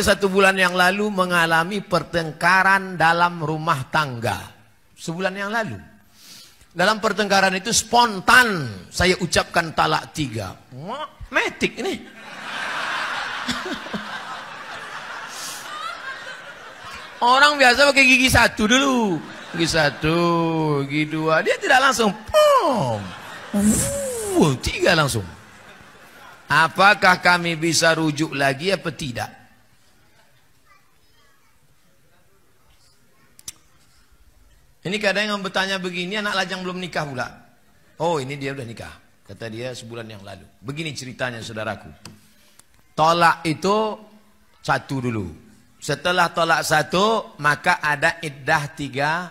Satu bulan yang lalu mengalami pertengkaran dalam rumah tangga. Sebulan yang lalu. Dalam pertengkaran itu spontan saya ucapkan talak tiga. Metik ini. Orang biasa pakai gigi satu dulu. Gigi satu, gigi dua. Dia tidak langsung. Pum. Wuh, tiga langsung. Apakah kami bisa rujuk lagi atau tidak? Ini kadang yang bertanya begini, anak lajang belum nikah pula. Oh ini dia udah nikah, kata dia sebulan yang lalu. Begini ceritanya saudaraku. Tolak itu satu dulu. Setelah tolak satu, maka ada iddah tiga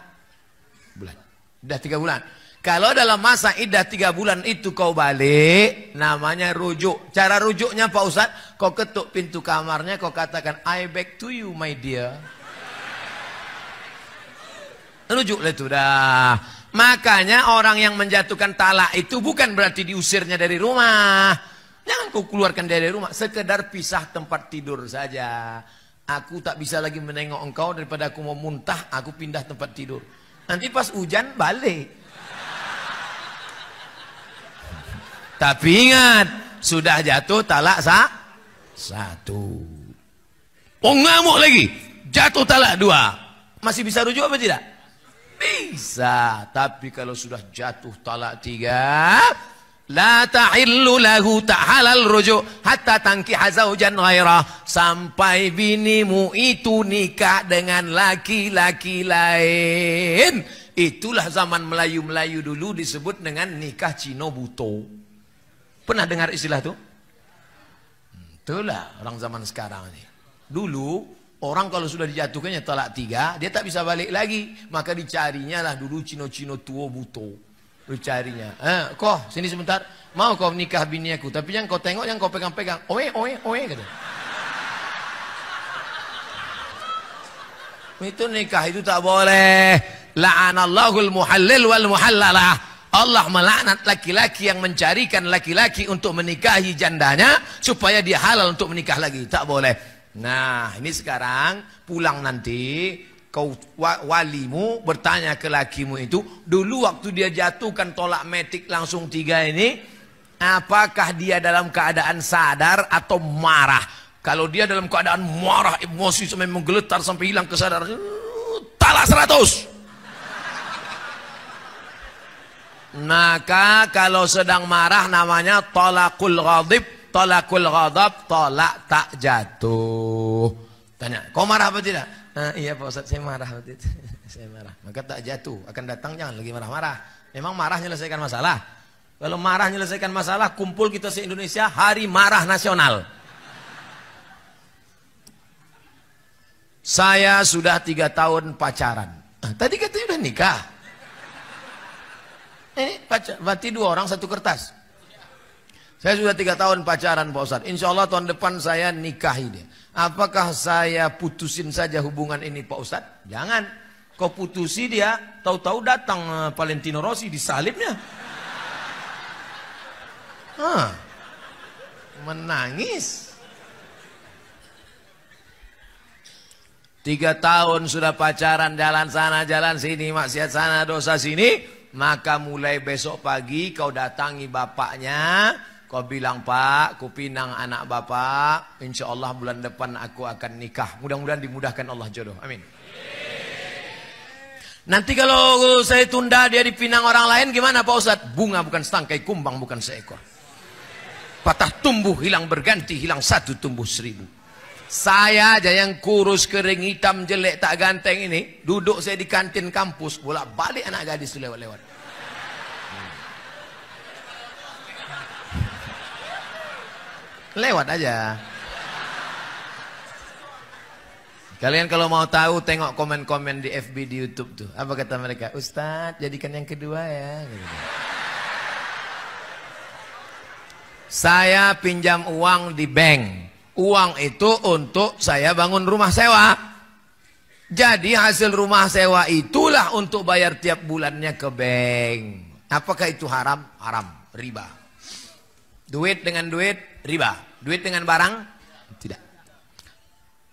bulan. Iddah tiga bulan. Kalau dalam masa iddah tiga bulan itu kau balik, namanya rujuk. Cara rujuknya Pak Ustadz, kau ketuk pintu kamarnya, kau katakan, I beg to you my dear rujuklah itu dah. Makanya orang yang menjatuhkan talak itu bukan berarti diusirnya dari rumah. Jangan kau keluarkan dari rumah, sekedar pisah tempat tidur saja. Aku tak bisa lagi menengok engkau daripada aku mau muntah, aku pindah tempat tidur. Nanti pas hujan balik. Tapi ingat, sudah jatuh talak sah satu. Oh ngamuk lagi, jatuh talak dua. Masih bisa rujuk apa tidak? bisa. Tapi kalau sudah jatuh talak tiga, La ta'illu lahu halal rujuk hatta tankiha zaujan ghairah sampai binimu itu nikah dengan laki-laki lain. Itulah zaman Melayu-Melayu dulu disebut dengan nikah Cino Buto. Pernah dengar istilah itu? Itulah orang zaman sekarang ini. Dulu Orang kalau sudah dijatuhkannya tolak tiga, dia tak bisa balik lagi. Maka dicarinya lah dulu cino-cino tua buto. Dicarinya. Eh, kok sini sebentar. Mau kau nikah bini aku. Tapi yang kau tengok, yang kau pegang-pegang. Oe, oe, oe. Kata. Itu nikah itu tak boleh. La'anallahul muhallil wal muhallalah. Allah melaknat laki-laki yang mencarikan laki-laki untuk menikahi jandanya supaya dia halal untuk menikah lagi. Tak boleh. Nah, ini sekarang pulang nanti kau walimu bertanya ke lakimu itu, dulu waktu dia jatuhkan tolak metik langsung tiga ini, apakah dia dalam keadaan sadar atau marah? Kalau dia dalam keadaan marah, emosi sampai menggeletar sampai hilang kesadaran, uh, talak seratus. Maka kalau sedang marah namanya tolakul ghadib, tolakul ghadab, tolak tak jatuh. Tanya, kau marah apa tidak? Nah, iya Pak Ustaz, saya marah apa tidak? saya marah. Maka tak jatuh, akan datang jangan lagi marah-marah. Memang marah menyelesaikan masalah. Kalau marah menyelesaikan masalah, kumpul kita se-Indonesia hari marah nasional. Saya sudah tiga tahun pacaran. Ah, tadi katanya udah nikah. Eh, pacar, berarti dua orang satu kertas. Saya sudah tiga tahun pacaran Pak Ustadz. Insya Allah tahun depan saya nikahi dia. Apakah saya putusin saja hubungan ini Pak Ustadz? Jangan. Kau putusi dia, tahu-tahu datang eh, Valentino Rossi di salibnya, Hah. Menangis. Tiga tahun sudah pacaran jalan sana jalan sini maksiat sana dosa sini maka mulai besok pagi kau datangi bapaknya Kau bilang pak, pinang anak bapak, insya Allah bulan depan aku akan nikah. Mudah-mudahan dimudahkan Allah jodoh. Amin. Nanti kalau saya tunda dia dipinang orang lain gimana Pak Ustadz? Bunga bukan setangkai, kumbang bukan seekor. Patah tumbuh, hilang berganti, hilang satu tumbuh seribu. Saya aja yang kurus, kering, hitam, jelek, tak ganteng ini. Duduk saya di kantin kampus, bolak balik anak gadis lewat-lewat. Lewat aja. Kalian kalau mau tahu tengok komen-komen di FB di YouTube tuh. Apa kata mereka? Ustadz jadikan yang kedua ya. Saya pinjam uang di bank. Uang itu untuk saya bangun rumah sewa. Jadi hasil rumah sewa itulah untuk bayar tiap bulannya ke bank. Apakah itu haram? Haram, riba. Duit dengan duit riba, duit dengan barang tidak.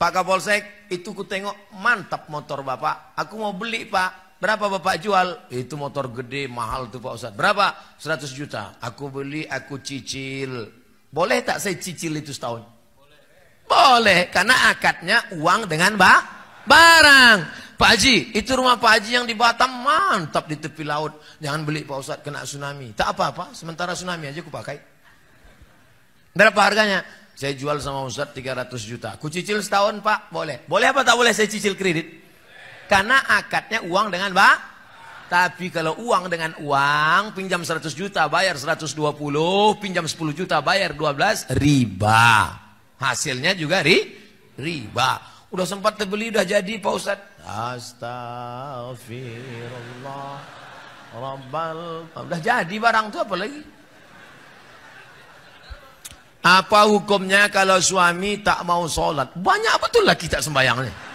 Pak Kapolsek, itu ku tengok mantap motor Bapak. Aku mau beli, Pak. Berapa Bapak jual? Itu motor gede, mahal tuh Pak Ustadz. Berapa? 100 juta. Aku beli, aku cicil. Boleh tak saya cicil itu setahun? Boleh. Boleh, karena akadnya uang dengan ba barang. Pak Haji, itu rumah Pak Haji yang di Batam mantap di tepi laut. Jangan beli Pak Ustadz, kena tsunami. Tak apa-apa, sementara tsunami aja aku pakai. Berapa harganya? Saya jual sama Ustaz 300 juta. Ku cicil setahun pak, boleh. Boleh apa tak boleh saya cicil kredit? Karena akadnya uang dengan pak. Tapi kalau uang dengan uang, pinjam 100 juta bayar 120, pinjam 10 juta bayar 12, riba. Hasilnya juga ri, riba. Udah sempat terbeli, udah jadi Pak Ustaz. Astagfirullah. Rabbal. Udah jadi barang itu apa lagi? Apa hukumnya kalau suami tak mau sholat? Banyak betul lah kita sembayangnya.